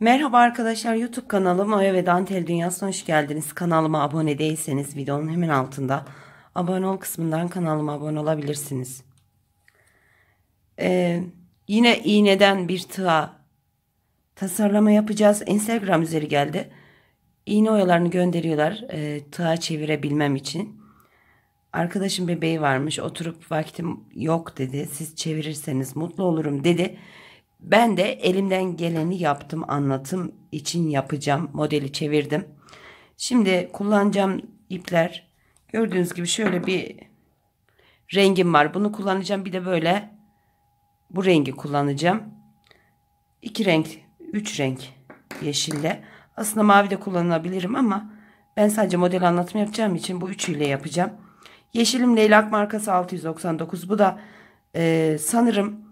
Merhaba arkadaşlar YouTube kanalım Oya ve Dantel Dünyası'na hoş geldiniz. Kanalıma abone değilseniz videonun hemen altında abone ol kısmından kanalıma abone olabilirsiniz. Ee, yine iğneden bir tığa tasarlama yapacağız. Instagram üzeri geldi. İğne oyalarını gönderiyorlar e, tığa çevirebilmem için. Arkadaşım bebeği varmış oturup vaktim yok dedi. Siz çevirirseniz mutlu olurum dedi. Ben de elimden geleni yaptım anlatım için yapacağım. Modeli çevirdim. Şimdi kullanacağım ipler gördüğünüz gibi şöyle bir rengim var. Bunu kullanacağım. Bir de böyle bu rengi kullanacağım. İki renk, üç renk yeşille. Aslında mavi de kullanabilirim ama ben sadece model anlatımı yapacağım için bu üçüyle yapacağım. Yeşilim Leylak markası 699. Bu da e, sanırım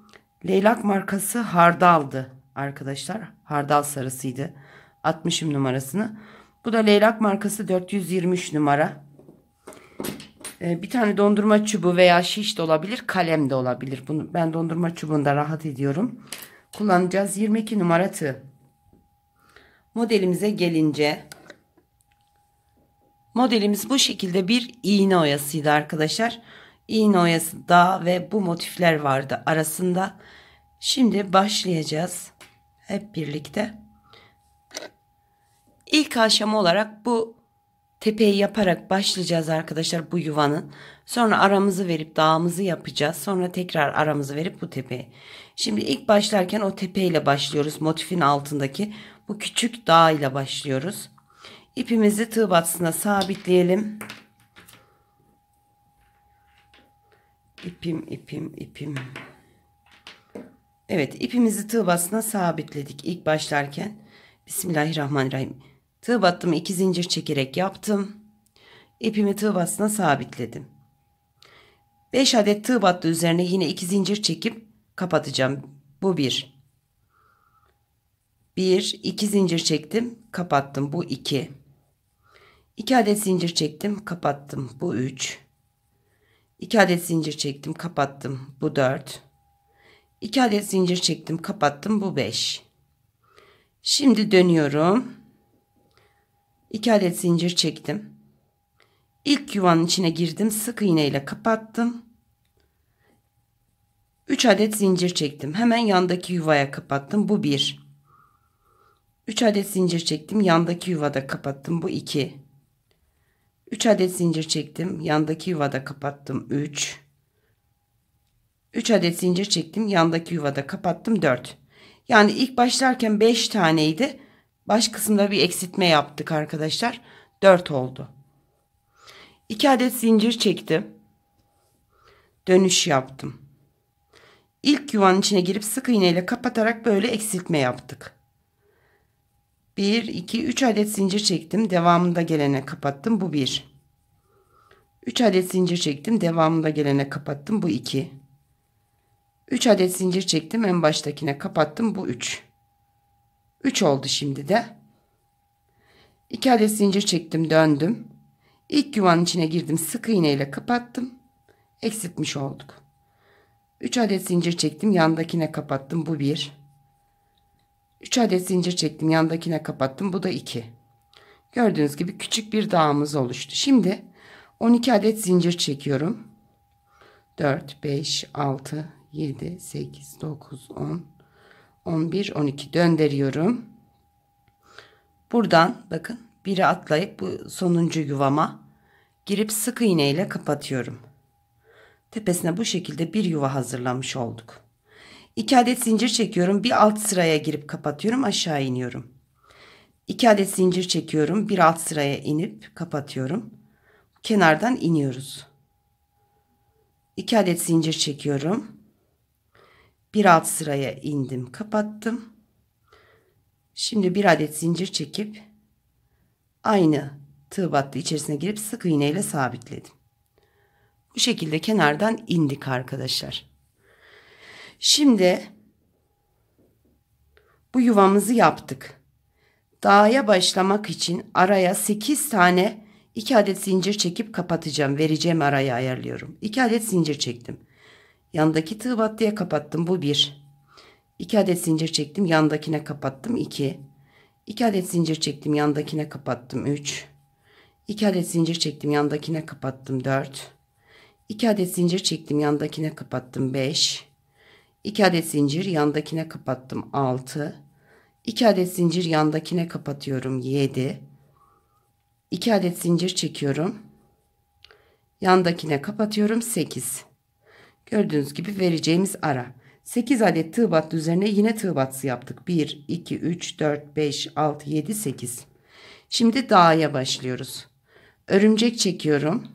Leylak markası hardaldı arkadaşlar. Hardal sarısıydı. 60'ım numarasını. Bu da leylak markası 423 numara. Ee, bir tane dondurma çubuğu veya şiş de olabilir. Kalem de olabilir. Bunu, ben dondurma çubuğunda rahat ediyorum. Kullanacağız. 22 numara tığ. Modelimize gelince modelimiz bu şekilde bir iğne oyasıydı arkadaşlar. İğne oyası da ve bu motifler vardı arasında. Şimdi başlayacağız hep birlikte. İlk aşama olarak bu tepeyi yaparak başlayacağız arkadaşlar bu yuvanın. Sonra aramızı verip dağımızı yapacağız. Sonra tekrar aramızı verip bu tepeye. Şimdi ilk başlarken o tepeyle başlıyoruz. Motifin altındaki bu küçük dağ ile başlıyoruz. İpimizi tığ batısına sabitleyelim. İpim ipim ipim. Evet ipimizi tığ basına sabitledik ilk başlarken. Bismillahirrahmanirrahim. Tığ battımı iki zincir çekerek yaptım. İpimi tığ basına sabitledim. 5 adet tığ battı üzerine yine iki zincir çekip kapatacağım. Bu bir. Bir, iki zincir çektim, kapattım. Bu iki. İki adet zincir çektim, kapattım. Bu üç. İki adet zincir çektim, kapattım. Bu dört. 2 adet zincir çektim kapattım bu 5 şimdi dönüyorum 2 adet zincir çektim ilk yuvanın içine girdim sık iğne ile kapattım 3 adet zincir çektim hemen yandaki yuvaya kapattım bu 1 3 adet zincir çektim yandaki yuvada kapattım bu 2 3 adet zincir çektim yandaki yuvada kapattım 3 3 adet zincir çektim. Yandaki yuvada kapattım 4. Yani ilk başlarken 5 taneydi. Baş kısımda bir eksiltme yaptık arkadaşlar. 4 oldu. 2 adet zincir çektim. Dönüş yaptım. İlk yuvanın içine girip sık iğneyle kapatarak böyle eksiltme yaptık. 1, 2, 3 adet zincir çektim. Devamında gelene kapattım. Bu 1. 3 adet zincir çektim. Devamında gelene kapattım. Bu 2. 3 adet zincir çektim. En baştakine kapattım. Bu 3. 3 oldu şimdi de. 2 adet zincir çektim. Döndüm. ilk yuvanın içine girdim. Sık iğne ile kapattım. Eksiltmiş olduk. 3 adet zincir çektim. Yandakine kapattım. Bu 1. 3 adet zincir çektim. Yandakine kapattım. Bu da 2. Gördüğünüz gibi küçük bir dağımız oluştu. Şimdi 12 adet zincir çekiyorum. 4, 5, 6, 7, 8, 9, 10, 11, 12 döndürüyorum. Buradan bakın biri atlayıp bu sonuncu yuvama girip sık iğne ile kapatıyorum. Tepesine bu şekilde bir yuva hazırlamış olduk. 2 adet zincir çekiyorum. Bir alt sıraya girip kapatıyorum. Aşağı iniyorum. 2 adet zincir çekiyorum. Bir alt sıraya inip kapatıyorum. Kenardan iniyoruz. 2 adet zincir çekiyorum bir alt sıraya indim kapattım şimdi bir adet zincir çekip aynı tığ battı içerisine girip sık iğneyle sabitledim bu şekilde kenardan indik arkadaşlar şimdi bu yuvamızı yaptık dağa başlamak için araya 8 tane 2 adet zincir çekip kapatacağım. Vereceğim arayı ayarlıyorum. 2 adet zincir çektim. Yandaki tığ battıya kapattım. Bu bir. İki adet zincir çektim. Yandakine kapattım. 2. İki adet zincir çektim. Yandakine kapattım. üç. İki adet zincir çektim. Yandakine kapattım. dört. İki adet zincir çektim. Yandakine kapattım. beş. İki adet zincir yandakine kapattım altı. İki adet zincir yandakine kapatıyorum yedi. İki adet zincir çekiyorum yandakine kapatıyorum sekiz. Gördüğünüz gibi vereceğimiz ara. 8 adet tığ battı üzerine yine tığ battısı yaptık. 1, 2, 3, 4, 5, 6, 7, 8. Şimdi dağa başlıyoruz. Örümcek çekiyorum.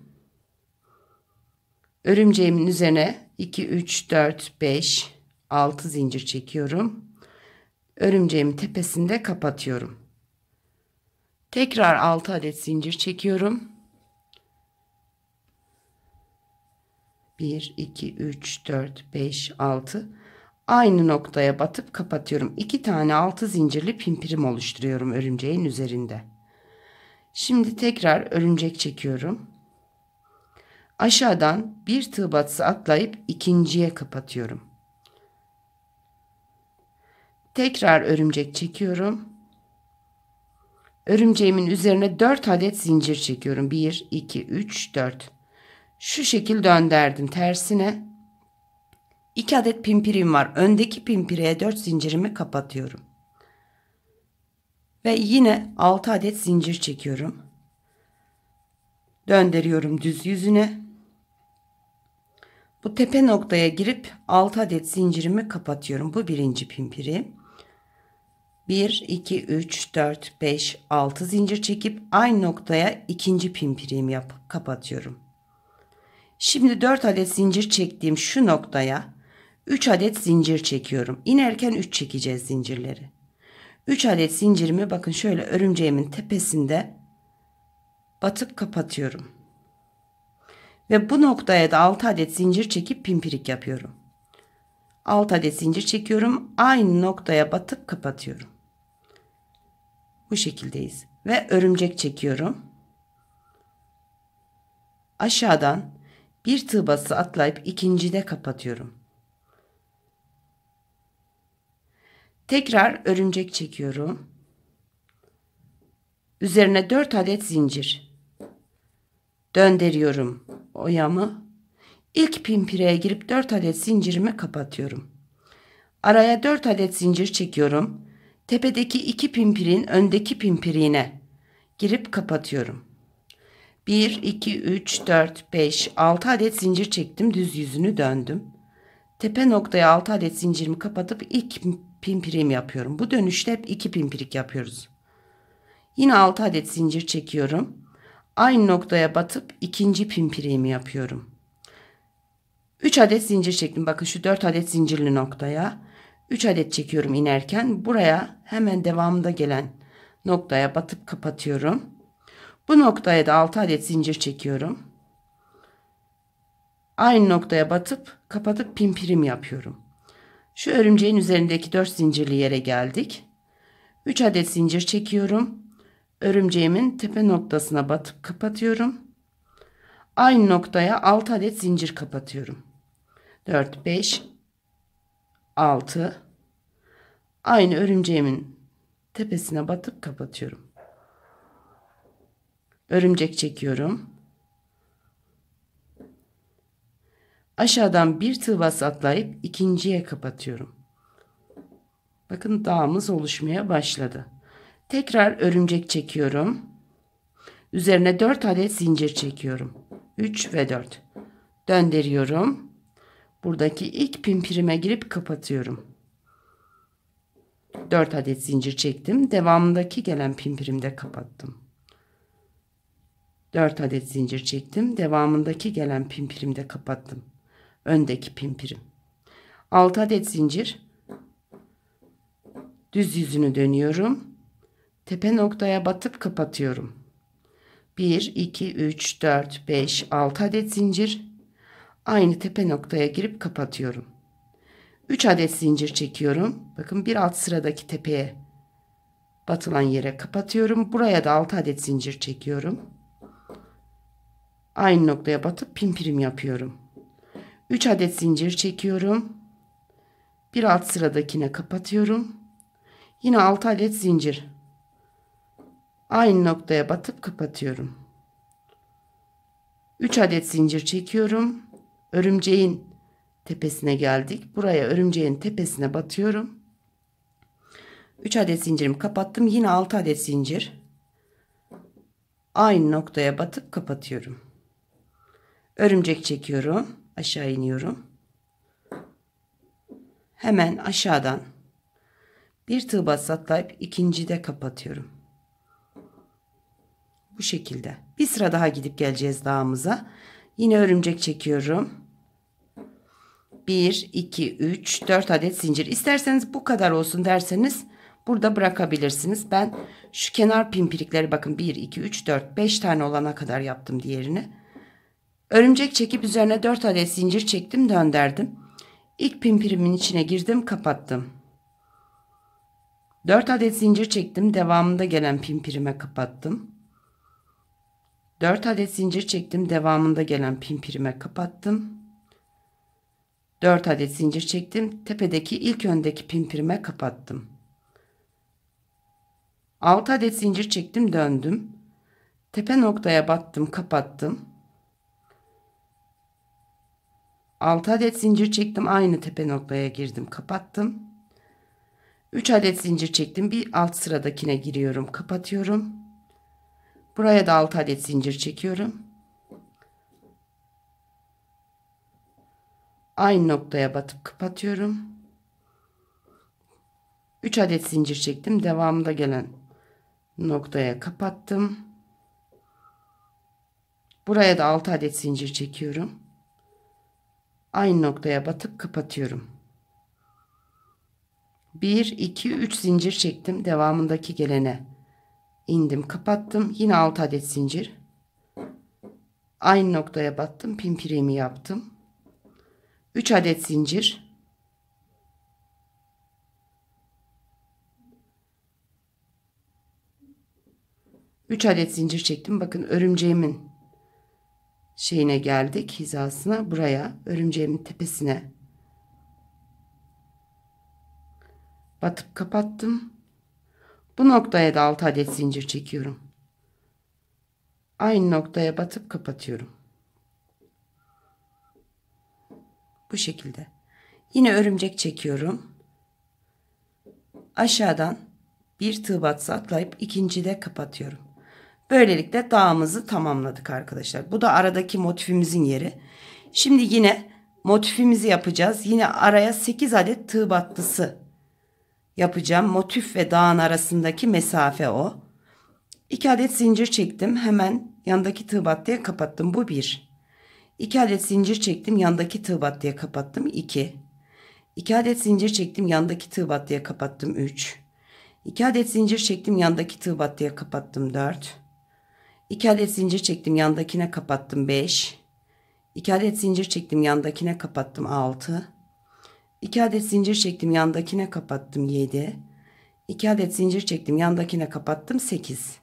Örümceğimin üzerine 2, 3, 4, 5, 6 zincir çekiyorum. Örümceğimin tepesinde kapatıyorum. Tekrar 6 adet zincir çekiyorum. 1, 2, 3, 4, 5, 6 aynı noktaya batıp kapatıyorum. 2 tane 6 zincirli pimpirim oluşturuyorum örümceğin üzerinde. Şimdi tekrar örümcek çekiyorum. Aşağıdan bir tığ batısı atlayıp ikinciye kapatıyorum. Tekrar örümcek çekiyorum. Örümceğimin üzerine 4 adet zincir çekiyorum. 1, 2, 3, 4 şu şekil dönderdim tersine. İki adet pimpirim var. Öndeki pimpireye dört zincirimi kapatıyorum. Ve yine altı adet zincir çekiyorum. Döndürüyorum düz yüzüne. Bu tepe noktaya girip altı adet zincirimi kapatıyorum. Bu birinci pimpiri. Bir, iki, üç, dört, beş, altı zincir çekip aynı noktaya ikinci pimpirim yapıp kapatıyorum. Şimdi 4 adet zincir çektiğim şu noktaya 3 adet zincir çekiyorum. İnerken 3 çekeceğiz zincirleri. 3 adet zincirimi bakın şöyle örümceğimin tepesinde batıp kapatıyorum. Ve bu noktaya da 6 adet zincir çekip pimpirik yapıyorum. 6 adet zincir çekiyorum. Aynı noktaya batıp kapatıyorum. Bu şekildeyiz. Ve örümcek çekiyorum. Aşağıdan bir tığ bası atlayıp ikincide kapatıyorum. Tekrar örümcek çekiyorum. Üzerine 4 adet zincir. Döndürüyorum oyamı. İlk pimpireye girip 4 adet zincirimi kapatıyorum. Araya 4 adet zincir çekiyorum. Tepedeki 2 pimpirin öndeki pimpirine girip kapatıyorum. 1, 2, 3, 4, 5, 6 adet zincir çektim. Düz yüzünü döndüm. Tepe noktaya 6 adet zincirimi kapatıp ilk pimpirim yapıyorum. Bu dönüşte hep 2 pimpirik yapıyoruz. Yine 6 adet zincir çekiyorum. Aynı noktaya batıp ikinci pimpirimi yapıyorum. 3 adet zincir çektim. Bakın şu 4 adet zincirli noktaya. 3 adet çekiyorum inerken. Buraya hemen devamında gelen noktaya batıp kapatıyorum. Bu noktaya da 6 adet zincir çekiyorum. Aynı noktaya batıp kapatıp pimpirim yapıyorum. Şu örümceğin üzerindeki 4 zincirli yere geldik. 3 adet zincir çekiyorum. Örümceğimin tepe noktasına batıp kapatıyorum. Aynı noktaya 6 adet zincir kapatıyorum. 4, 5, 6. Aynı örümceğimin tepesine batıp kapatıyorum örümcek çekiyorum. Aşağıdan bir tığ bas atlayıp ikinciye kapatıyorum. Bakın dağımız oluşmaya başladı. Tekrar örümcek çekiyorum. Üzerine 4 adet zincir çekiyorum. 3 ve 4. Döndürüyorum. Buradaki ilk pimpirime girip kapatıyorum. 4 adet zincir çektim. Devamındaki gelen pimpirimde kapattım. 4 adet zincir çektim. Devamındaki gelen pimpirimi de kapattım. Öndeki pimpirim. 6 adet zincir. Düz yüzünü dönüyorum. Tepe noktaya batıp kapatıyorum. 1, 2, 3, 4, 5, 6 adet zincir. Aynı tepe noktaya girip kapatıyorum. 3 adet zincir çekiyorum. Bakın bir alt sıradaki tepeye batılan yere kapatıyorum. Buraya da 6 adet zincir çekiyorum. Aynı noktaya batıp pimpirim yapıyorum. 3 adet zincir çekiyorum. Bir alt sıradakine kapatıyorum. Yine 6 adet zincir. Aynı noktaya batıp kapatıyorum. 3 adet zincir çekiyorum. Örümceğin tepesine geldik. Buraya örümceğin tepesine batıyorum. 3 adet zincirimi kapattım. Yine 6 adet zincir. Aynı noktaya batıp kapatıyorum. Örümcek çekiyorum. Aşağı iniyorum. Hemen aşağıdan bir tığ basatlayıp ikincide kapatıyorum. Bu şekilde. Bir sıra daha gidip geleceğiz dağımıza. Yine örümcek çekiyorum. 1, 2, 3, 4 adet zincir. İsterseniz bu kadar olsun derseniz burada bırakabilirsiniz. Ben şu kenar pimpirikleri bakın 1, 2, 3, 4, 5 tane olana kadar yaptım diğerini. Örümcek çekip üzerine dört adet zincir çektim dönderdim. İlk pimpirimin içine girdim kapattım. Dört adet zincir çektim devamında gelen pimpirime kapattım. Dört adet zincir çektim. Devamında gelen pimpirime kapattım. Dört adet zincir çektim. Tepedeki ilk öndeki pimpirime kapattım. Altı adet zincir çektim döndüm. Tepe noktaya battım kapattım. 6 adet zincir çektim. Aynı tepe noktaya girdim. Kapattım. 3 adet zincir çektim. Bir alt sıradakine giriyorum. Kapatıyorum. Buraya da 6 adet zincir çekiyorum. Aynı noktaya batıp kapatıyorum. 3 adet zincir çektim. Devamında gelen noktaya kapattım. Buraya da 6 adet zincir çekiyorum aynı noktaya batıp kapatıyorum. 1 2 3 zincir çektim devamındaki gelene indim kapattım yine 6 adet zincir aynı noktaya battım pimpiremi yaptım 3 adet zincir Üç adet zincir çektim. Bakın örümceğimin şeyine geldik hizasına buraya örümceğimin tepesine batıp kapattım. Bu noktaya da 6 adet zincir çekiyorum. Aynı noktaya batıp kapatıyorum. Bu şekilde. Yine örümcek çekiyorum. Aşağıdan bir tığ batsa atlayıp ikincide kapatıyorum. Böylelikle dağımızı tamamladık arkadaşlar. Bu da aradaki motifimizin yeri. Şimdi yine motifimizi yapacağız. Yine araya 8 adet tığ battısı yapacağım. Motif ve dağın arasındaki mesafe o. 2 adet zincir çektim. Hemen yandaki tığ battıya kapattım. Bu 1. 2 adet zincir çektim. Yandaki tığ battıya kapattım. 2. 2 adet zincir çektim. Yandaki tığ battıya kapattım. 3. 2 adet zincir çektim. Yandaki tığ battıya kapattım. 4. 2 adet zincir çektim yandakine kapattım 5. 2 adet zincir çektim yandakine kapattım 6. 2 adet zincir çektim yandakine kapattım 7. 2 adet zincir çektim yandakine kapattım 8.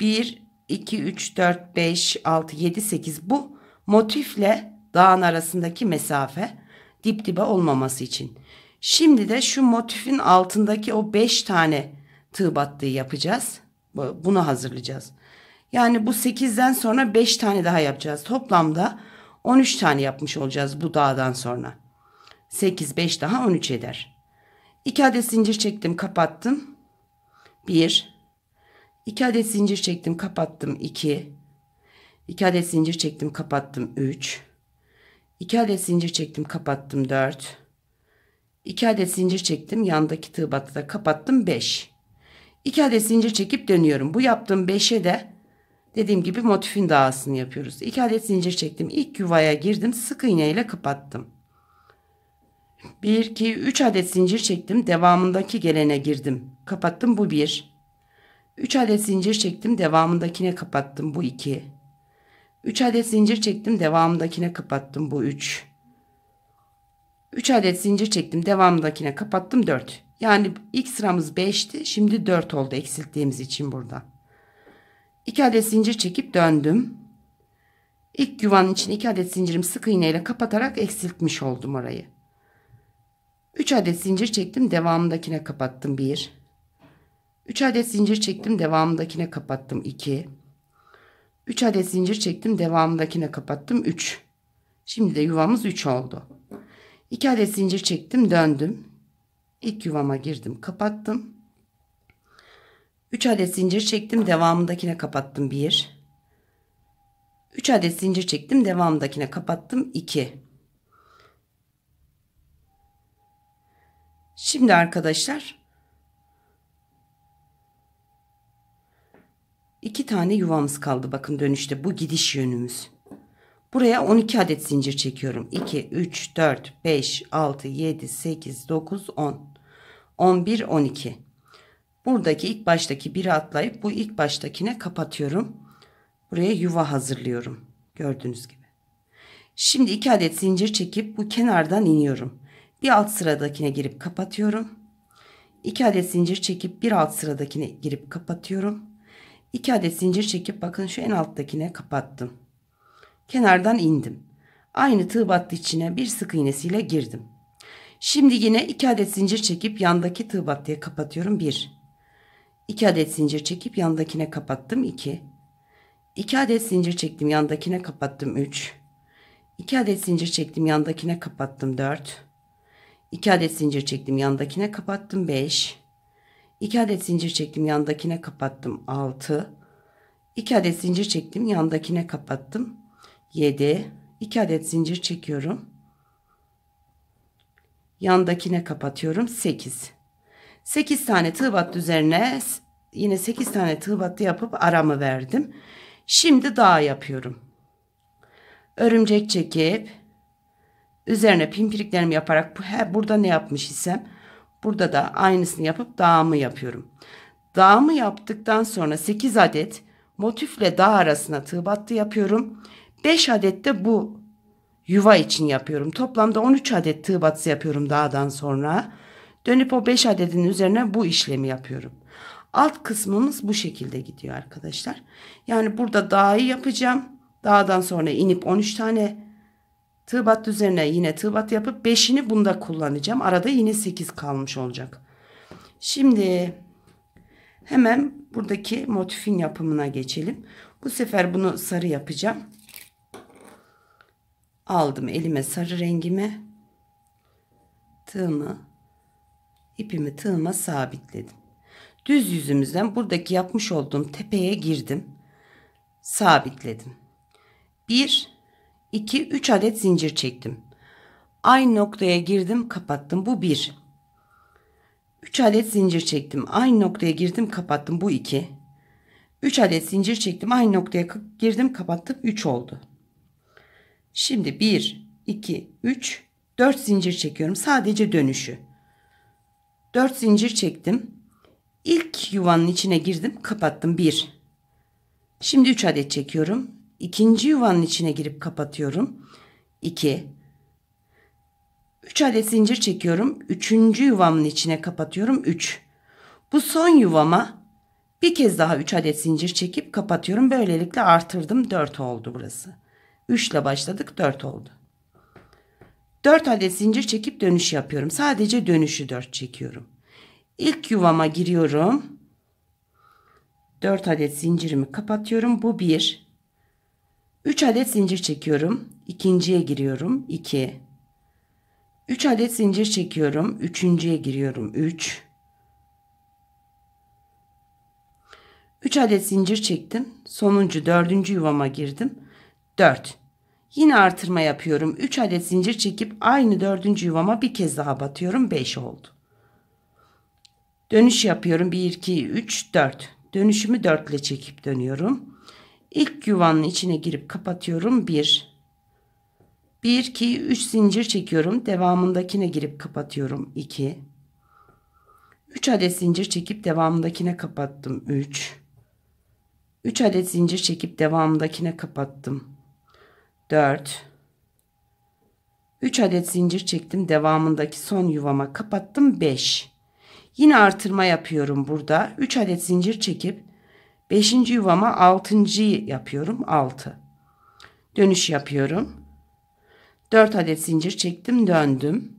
1 2 3 4 5 6 7 8 bu motifle dağın arasındaki mesafe dip dibe olmaması için. Şimdi de şu motifin altındaki o 5 tane tığ battığı yapacağız. Bunu hazırlayacağız. Yani bu 8'den sonra 5 tane daha yapacağız. Toplamda 13 tane yapmış olacağız bu dağdan sonra. 8, 5 daha 13 eder. 2 adet zincir çektim kapattım. 1. 2 adet zincir çektim kapattım 2. 2 adet zincir çektim kapattım 3. 2 adet zincir çektim kapattım 4. 2 adet zincir çektim yandaki tığ da kapattım 5. 2 adet zincir çekip dönüyorum. Bu yaptığım beşe de dediğim gibi motifin dağısını yapıyoruz. 2 adet zincir çektim. İlk yuvaya girdim. Sık iğne ile kapattım. 1 2 3 adet zincir çektim. Devamındaki gelene girdim. Kapattım bu 1. 3 adet zincir çektim. Devamındakine kapattım bu 2. 3 adet zincir çektim. Devamındakine kapattım bu 3. 3 adet zincir çektim. Devamındakine kapattım 4. Yani ilk sıramız 5'ti. Şimdi 4 oldu eksilttiğimiz için burada. 2 adet zincir çekip döndüm. İlk yuvanın için 2 adet zincirimi sık iğne ile kapatarak eksiltmiş oldum orayı. 3 adet zincir çektim devamındakine kapattım 1. 3 adet zincir çektim devamındakine kapattım 2. 3 adet zincir çektim devamındakine kapattım 3. Şimdi de yuvamız 3 oldu. 2 adet zincir çektim döndüm. İlk yuvama girdim kapattım. 3 adet zincir çektim devamındakine kapattım 1. 3 adet zincir çektim devamındakine kapattım 2. Şimdi arkadaşlar 2 tane yuvamız kaldı bakın dönüşte bu gidiş yönümüz. Buraya 12 adet zincir çekiyorum. 2, 3, 4, 5, 6, 7, 8, 9, 10. 11-12. Buradaki ilk baştaki biri atlayıp bu ilk baştakine kapatıyorum. Buraya yuva hazırlıyorum. Gördüğünüz gibi. Şimdi 2 adet zincir çekip bu kenardan iniyorum. Bir alt sıradakine girip kapatıyorum. 2 adet zincir çekip bir alt sıradakine girip kapatıyorum. 2 adet zincir çekip bakın şu en alttakine kapattım. Kenardan indim. Aynı tığ battı içine bir sık iğnesiyle girdim. Şimdi yine 2 adet zincir çekip yandaki tığ battıya kapatıyorum 1. 2 adet zincir çekip yandakine kapattım 2. 2 adet zincir çektim yandakine kapattım 3. 2 adet zincir çektim yandakine kapattım 4. 2 adet zincir çektim yandakine kapattım 5. 2 adet zincir çektim yandakine kapattım 6. 2 adet zincir çektim yandakine kapattım 7. 2 adet zincir çekiyorum. Yandakine kapatıyorum. 8. 8 tane tığ battı üzerine yine 8 tane tığ battı yapıp aramı verdim. Şimdi daha yapıyorum. Örümcek çekip üzerine pimpiriklerimi yaparak he, burada ne yapmış isem burada da aynısını yapıp dağımı yapıyorum. Dağımı yaptıktan sonra 8 adet motifle dağ arasına tığ battı yapıyorum. 5 adet de bu yuva için yapıyorum. Toplamda 13 adet tığ batısı yapıyorum dağdan sonra. Dönüp o 5 adetin üzerine bu işlemi yapıyorum. Alt kısmımız bu şekilde gidiyor arkadaşlar. Yani burada dağı yapacağım. Dağdan sonra inip 13 tane tığ battı üzerine yine tığ battı yapıp 5'ini bunda kullanacağım. Arada yine 8 kalmış olacak. Şimdi hemen buradaki motifin yapımına geçelim. Bu sefer bunu sarı yapacağım. Aldım elime sarı rengimi. Tığımı, ipimi tığıma sabitledim. Düz yüzümüzden buradaki yapmış olduğum tepeye girdim. Sabitledim. 1 2 3 adet zincir çektim. Aynı noktaya girdim, kapattım. Bu 1. 3 adet zincir çektim. Aynı noktaya girdim, kapattım. Bu 2. 3 adet zincir çektim. Aynı noktaya girdim, kapattım. 3 oldu. Şimdi 1, 2, 3, 4 zincir çekiyorum. Sadece dönüşü. 4 zincir çektim. İlk yuvanın içine girdim. Kapattım. 1. Şimdi 3 adet çekiyorum. İkinci yuvanın içine girip kapatıyorum. 2. 3 adet zincir çekiyorum. Üçüncü yuvamın içine kapatıyorum. 3. Bu son yuvama bir kez daha 3 adet zincir çekip kapatıyorum. Böylelikle artırdım. 4 oldu burası. 3 ile başladık 4 oldu. 4 adet zincir çekip dönüş yapıyorum. Sadece dönüşü 4 çekiyorum. İlk yuvama giriyorum. 4 adet zincirimi kapatıyorum. Bu 1. 3 adet zincir çekiyorum. İkinciye giriyorum. 2. 3 adet zincir çekiyorum. Üçüncüye giriyorum. 3. 3 adet zincir çektim. Sonuncu dördüncü yuvama girdim. 4. Yine artırma yapıyorum. 3 adet zincir çekip aynı dördüncü yuvama bir kez daha batıyorum. 5 oldu. Dönüş yapıyorum. 1, 2, 3, 4. Dönüşümü 4 ile çekip dönüyorum. İlk yuvanın içine girip kapatıyorum. 1. 1, 2, 3 zincir çekiyorum. Devamındakine girip kapatıyorum. 2. 3 adet zincir çekip devamındakine kapattım. 3. 3 adet zincir çekip devamındakine kapattım. 4 3 adet zincir çektim. Devamındaki son yuvama kapattım. 5. Yine artırma yapıyorum burada. 3 adet zincir çekip 5. yuvama 6. yapıyorum. 6. Dönüş yapıyorum. 4 adet zincir çektim. Döndüm.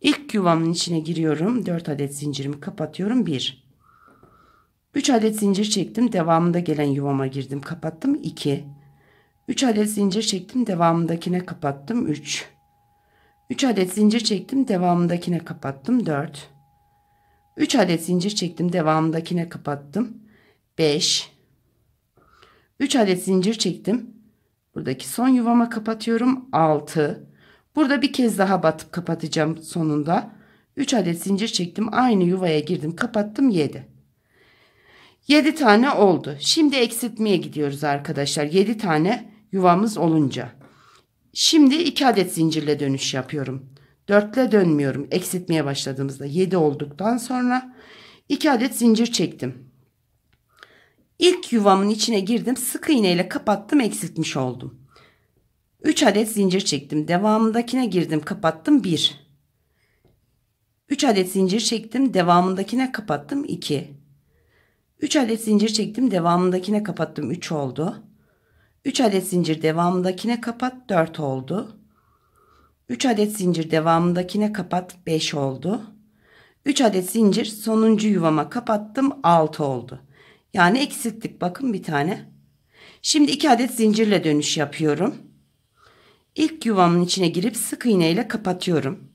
ilk yuvamın içine giriyorum. 4 adet zincirimi kapatıyorum. 1. 3 adet zincir çektim. Devamında gelen yuvama girdim. Kapattım. 2. 3 adet zincir çektim devamındakine kapattım 3. 3 adet zincir çektim devamındakine kapattım 4. 3 adet zincir çektim devamındakine kapattım 5. 3 adet zincir çektim. Buradaki son yuvama kapatıyorum 6. Burada bir kez daha batıp kapatacağım sonunda. 3 adet zincir çektim. Aynı yuvaya girdim. Kapattım 7. 7 tane oldu. Şimdi eksiltmeye gidiyoruz arkadaşlar. 7 tane yuvamız olunca. Şimdi iki adet zincirle dönüş yapıyorum. Dörtle dönmüyorum. Eksiltmeye başladığımızda 7 olduktan sonra iki adet zincir çektim. İlk yuvamın içine girdim. Sık iğneyle kapattım eksiltmiş oldum. 3 adet zincir çektim. Devamındakine girdim kapattım 1. 3 adet zincir çektim. Devamındakine kapattım 2. 3 adet zincir çektim. Devamındakine kapattım 3 oldu. 3 adet zincir devamındakine kapat 4 oldu. 3 adet zincir devamındakine kapat 5 oldu. 3 adet zincir sonuncu yuvama kapattım 6 oldu. Yani eksilttik bakın bir tane. Şimdi 2 adet zincirle dönüş yapıyorum. İlk yuvamın içine girip sık iğne ile kapatıyorum.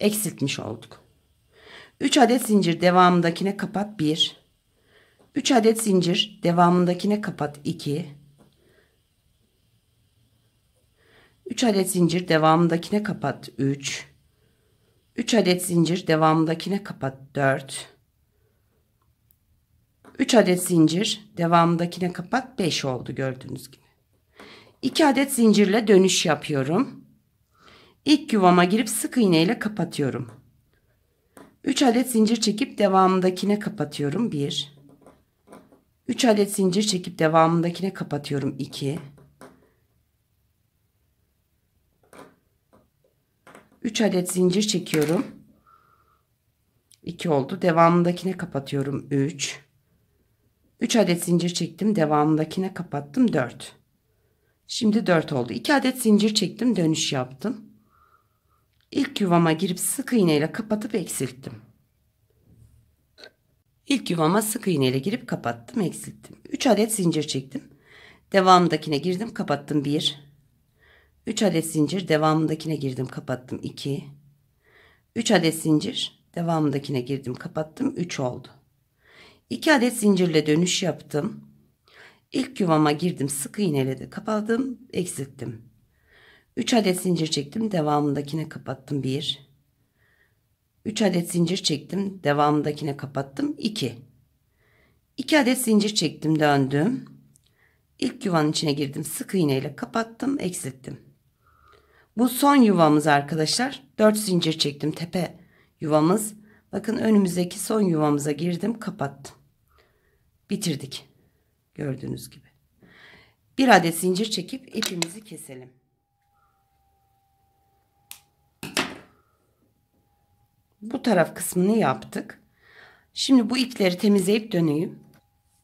Eksiltmiş olduk. 3 adet zincir devamındakine kapat 1. 3 adet zincir devamındakine kapat 2. 3 adet zincir devamındakine kapat 3 3 adet zincir devamındakine kapat 4 3 adet zincir devamındakine kapat 5 oldu gördüğünüz gibi 2 adet zincirle dönüş yapıyorum İlk yuvama girip sık iğne ile kapatıyorum 3 adet zincir çekip devamındakine kapatıyorum 1 3 adet zincir çekip devamındakine kapatıyorum 2 3 adet zincir çekiyorum. 2 oldu. Devamındakine kapatıyorum. 3. 3 adet zincir çektim. Devamındakine kapattım. 4. Şimdi 4 oldu. 2 adet zincir çektim. Dönüş yaptım. İlk yuvama girip sık iğneyle kapatıp eksilttim. İlk yuvama sık iğneyle girip kapattım, eksilttim. 3 adet zincir çektim. Devamdakine girdim, kapattım. 1 3 adet zincir devamındakine girdim kapattım 2. 3 adet zincir devamındakine girdim kapattım 3 oldu. 2 adet zincirle dönüş yaptım. İlk yuvama girdim sık iğneyle de kapadım eksilttim. 3 adet zincir çektim devamındakine kapattım 1. 3 adet zincir çektim devamındakine kapattım 2. 2 adet zincir çektim döndüm. İlk yuvanın içine girdim sık iğneyle kapattım eksilttim. Bu son yuvamız arkadaşlar. 4 zincir çektim tepe yuvamız. Bakın önümüzdeki son yuvamıza girdim kapattım. Bitirdik. Gördüğünüz gibi. Bir adet zincir çekip ipimizi keselim. Bu taraf kısmını yaptık. Şimdi bu ipleri temizleyip döneyim.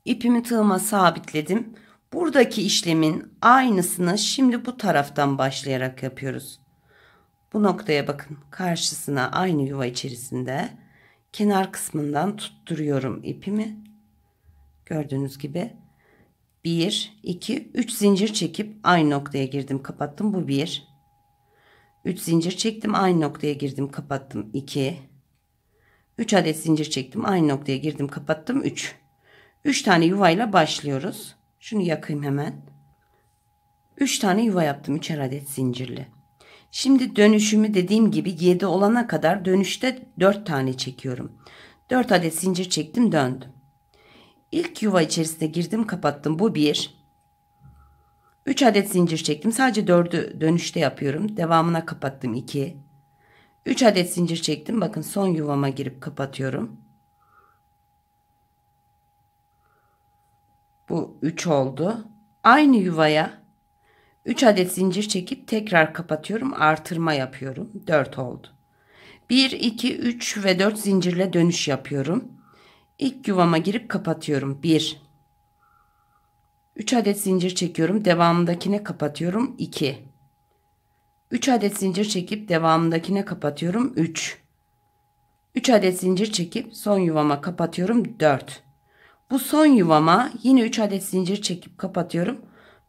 İpimi tığıma sabitledim. Buradaki işlemin aynısını şimdi bu taraftan başlayarak yapıyoruz. Bu noktaya bakın. Karşısına aynı yuva içerisinde kenar kısmından tutturuyorum ipimi. Gördüğünüz gibi 1, 2, 3 zincir çekip aynı noktaya girdim kapattım. Bu 1. 3 zincir çektim aynı noktaya girdim kapattım. 2. 3 adet zincir çektim aynı noktaya girdim kapattım. 3. 3 tane yuvayla başlıyoruz. Şunu yakayım hemen. 3 tane yuva yaptım 3 adet zincirli. Şimdi dönüşümü dediğim gibi 7 olana kadar dönüşte 4 tane çekiyorum. 4 adet zincir çektim döndüm. İlk yuva içerisine girdim kapattım bu 1. 3 adet zincir çektim sadece 4'ü dönüşte yapıyorum. Devamına kapattım 2. 3 adet zincir çektim bakın son yuvama girip kapatıyorum. Bu 3 oldu. Aynı yuvaya 3 adet zincir çekip tekrar kapatıyorum. Artırma yapıyorum. 4 oldu. 1, 2, 3 ve 4 zincirle dönüş yapıyorum. İlk yuvama girip kapatıyorum. 1, 3 adet zincir çekiyorum. Devamındakine kapatıyorum. 2. 3 adet zincir çekip devamındakine kapatıyorum. 3. 3 adet zincir çekip son yuvama kapatıyorum. 4. Bu son yuvama yine 3 adet zincir çekip kapatıyorum.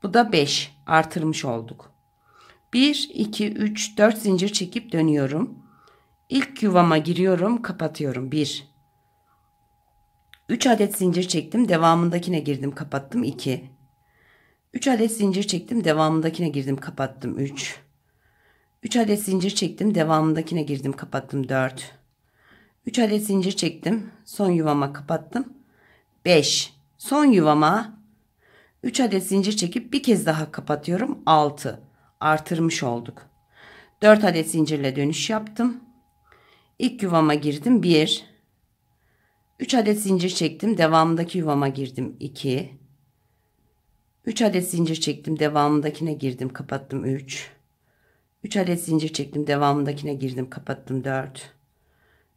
Bu da 5 artırmış olduk. 1, 2, 3, 4 zincir çekip dönüyorum. İlk yuvama giriyorum kapatıyorum. 1, 3 adet zincir çektim devamındakine girdim kapattım 2. 3 adet zincir çektim devamındakine girdim kapattım 3. 3 adet zincir çektim devamındakine girdim kapattım 4. 3 adet zincir çektim son yuvama kapattım. 5. Son yuvama 3 adet zincir çekip bir kez daha kapatıyorum. 6. Artırmış olduk. 4 adet zincirle dönüş yaptım. İlk yuvama girdim 1. 3 adet zincir çektim. Devamındaki yuvama girdim 2. 3 adet zincir çektim. Devamındakine girdim, kapattım 3. 3 adet zincir çektim. Devamındakine girdim, kapattım 4.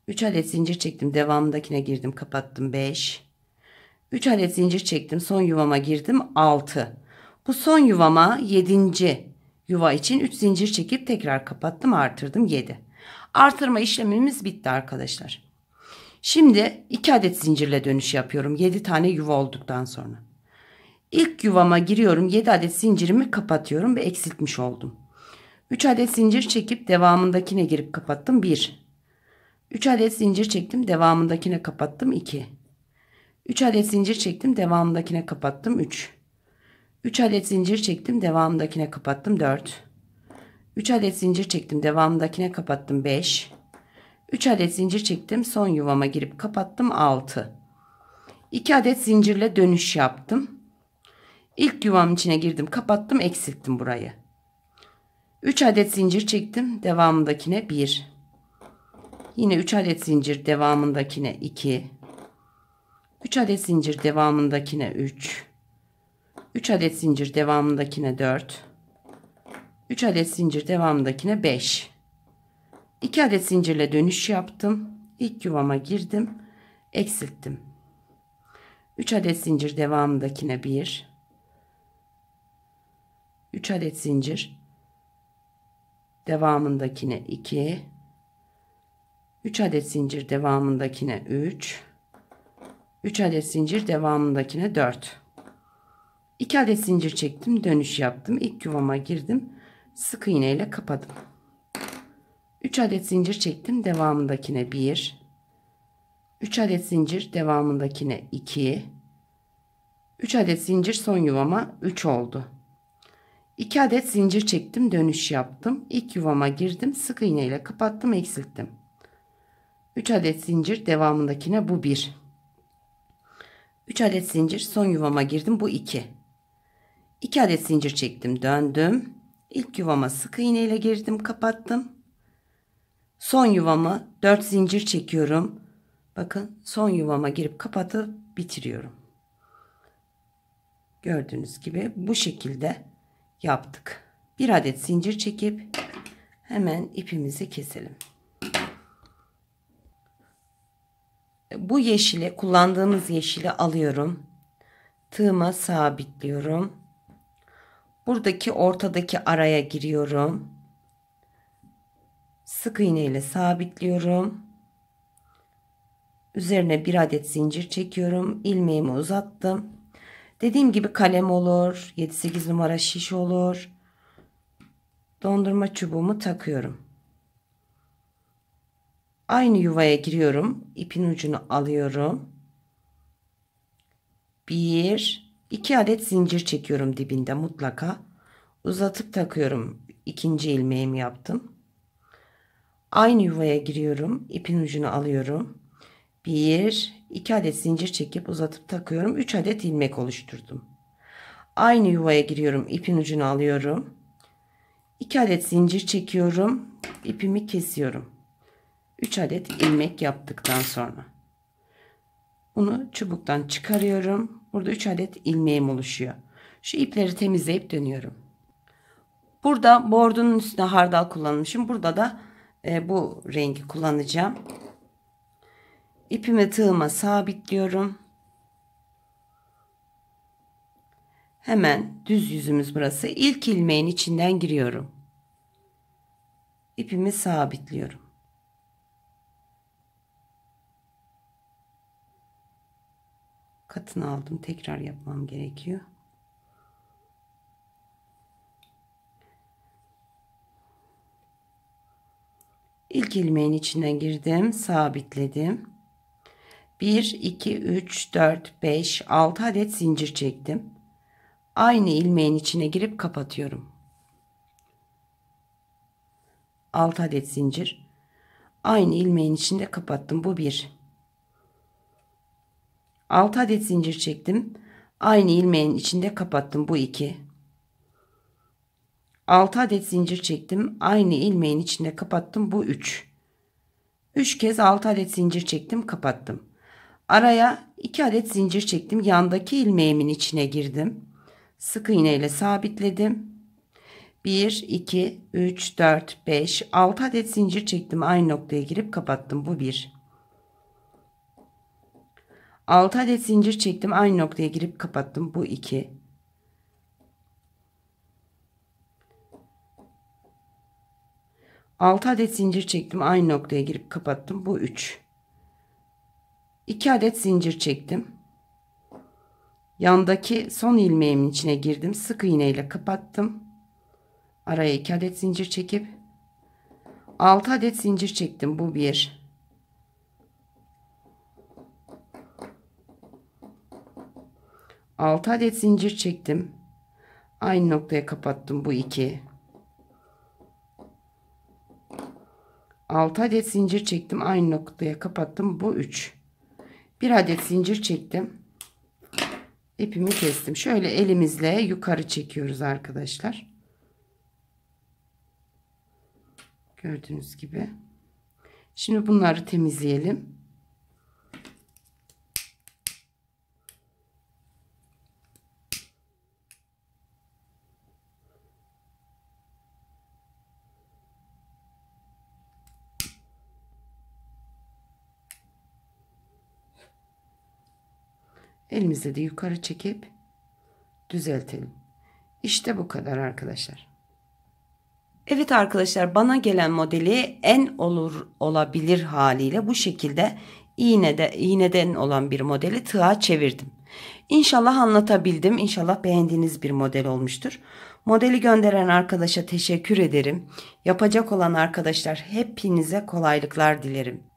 3 adet zincir çektim. Devamındakine girdim, kapattım 5. 3 adet zincir çektim. Son yuvama girdim. 6. Bu son yuvama 7. yuva için 3 zincir çekip tekrar kapattım. Artırdım 7. Artırma işlemimiz bitti arkadaşlar. Şimdi 2 adet zincirle dönüş yapıyorum. 7 tane yuva olduktan sonra. İlk yuvama giriyorum. 7 adet zincirimi kapatıyorum ve eksiltmiş oldum. 3 adet zincir çekip devamındakine girip kapattım. 1. 3 adet zincir çektim. Devamındakine kapattım. 2. 3 adet zincir çektim devamındakine kapattım 3. 3 adet zincir çektim devamındakine kapattım 4. 3 adet zincir çektim devamındakine kapattım 5. 3 adet zincir çektim son yuvama girip kapattım 6. 2 adet zincirle dönüş yaptım. İlk yuvam içine girdim kapattım eksilttim burayı. 3 adet zincir çektim devamındakine 1. Yine 3 adet zincir devamındakine 2. 3 adet zincir devamındakine 3. 3 adet zincir devamındakine 4. 3 adet zincir devamındakine 5. 2 adet zincirle dönüş yaptım. ilk yuvama girdim. Eksilttim. 3 adet zincir devamındakine 1. 3 adet zincir devamındakine 2. 3 adet zincir devamındakine 3. 3 adet zincir devamındakine 4. 2 adet zincir çektim. Dönüş yaptım. ilk yuvama girdim. Sık iğne ile kapadım. 3 adet zincir çektim. Devamındakine 1. 3 adet zincir devamındakine 2. 3 adet zincir son yuvama 3 oldu. 2 adet zincir çektim. Dönüş yaptım. ilk yuvama girdim. Sık iğne ile kapattım. Eksilttim. 3 adet zincir devamındakine bu 1. 3 adet zincir son yuvama girdim. Bu 2. 2 adet zincir çektim. Döndüm. İlk yuvama sık iğne ile girdim. Kapattım. Son yuvama 4 zincir çekiyorum. Bakın son yuvama girip kapatıp bitiriyorum. Gördüğünüz gibi bu şekilde yaptık. 1 adet zincir çekip hemen ipimizi keselim. Bu yeşili kullandığımız yeşili alıyorum. Tığıma sabitliyorum. Buradaki ortadaki araya giriyorum. Sık iğne ile sabitliyorum. Üzerine bir adet zincir çekiyorum. İlmeğimi uzattım. Dediğim gibi kalem olur. 7-8 numara şiş olur. Dondurma çubuğumu takıyorum. Aynı yuvaya giriyorum. ipin ucunu alıyorum. Bir, iki adet zincir çekiyorum dibinde mutlaka. Uzatıp takıyorum. İkinci ilmeğimi yaptım. Aynı yuvaya giriyorum. ipin ucunu alıyorum. Bir, iki adet zincir çekip uzatıp takıyorum. Üç adet ilmek oluşturdum. Aynı yuvaya giriyorum. ipin ucunu alıyorum. 2 adet zincir çekiyorum. ipimi kesiyorum. 3 adet ilmek yaptıktan sonra bunu çubuktan çıkarıyorum. Burada 3 adet ilmeğim oluşuyor. Şu ipleri temizleyip dönüyorum. Burada bordunun üstüne hardal kullanmışım. Burada da e, bu rengi kullanacağım. İpimi tığıma sabitliyorum. Hemen düz yüzümüz burası. İlk ilmeğin içinden giriyorum. İpimi sabitliyorum. katını aldım tekrar yapmam gerekiyor İlk ilmeğin içine girdim sabitledim 1 2 3 4 5 6 adet zincir çektim aynı ilmeğin içine girip kapatıyorum 6 adet zincir aynı ilmeğin içinde kapattım bu bir 6 adet zincir çektim. Aynı ilmeğin içinde kapattım bu iki. 6 adet zincir çektim. Aynı ilmeğin içinde kapattım bu 3. 3 kez 6 adet zincir çektim, kapattım. Araya 2 adet zincir çektim. Yandaki ilmeğimin içine girdim. Sık iğne ile sabitledim. 1 2 3 4 5 6 adet zincir çektim. Aynı noktaya girip kapattım. Bu 1. 6 adet zincir çektim. Aynı noktaya girip kapattım. Bu 2. Altı adet zincir çektim. Aynı noktaya girip kapattım. Bu 3. 2 adet zincir çektim. Yandaki son ilmeğimin içine girdim. Sık iğne ile kapattım. Araya 2 adet zincir çekip 6 adet zincir çektim. Bu 1. 6 adet zincir çektim. Aynı noktaya kapattım bu iki. 6 adet zincir çektim. Aynı noktaya kapattım. Bu 3. 1 adet zincir çektim. İpimi kestim. Şöyle elimizle yukarı çekiyoruz arkadaşlar. Gördüğünüz gibi. Şimdi bunları temizleyelim. Elimizi de yukarı çekip düzeltelim. İşte bu kadar arkadaşlar. Evet arkadaşlar bana gelen modeli en olur olabilir haliyle bu şekilde iğnede iğneden olan bir modeli tığa çevirdim. İnşallah anlatabildim. İnşallah beğendiğiniz bir model olmuştur. Modeli gönderen arkadaşa teşekkür ederim. Yapacak olan arkadaşlar hepinize kolaylıklar dilerim.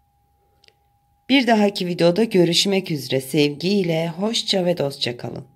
Bir dahaki videoda görüşmek üzere sevgiyle, hoşça ve dostça kalın.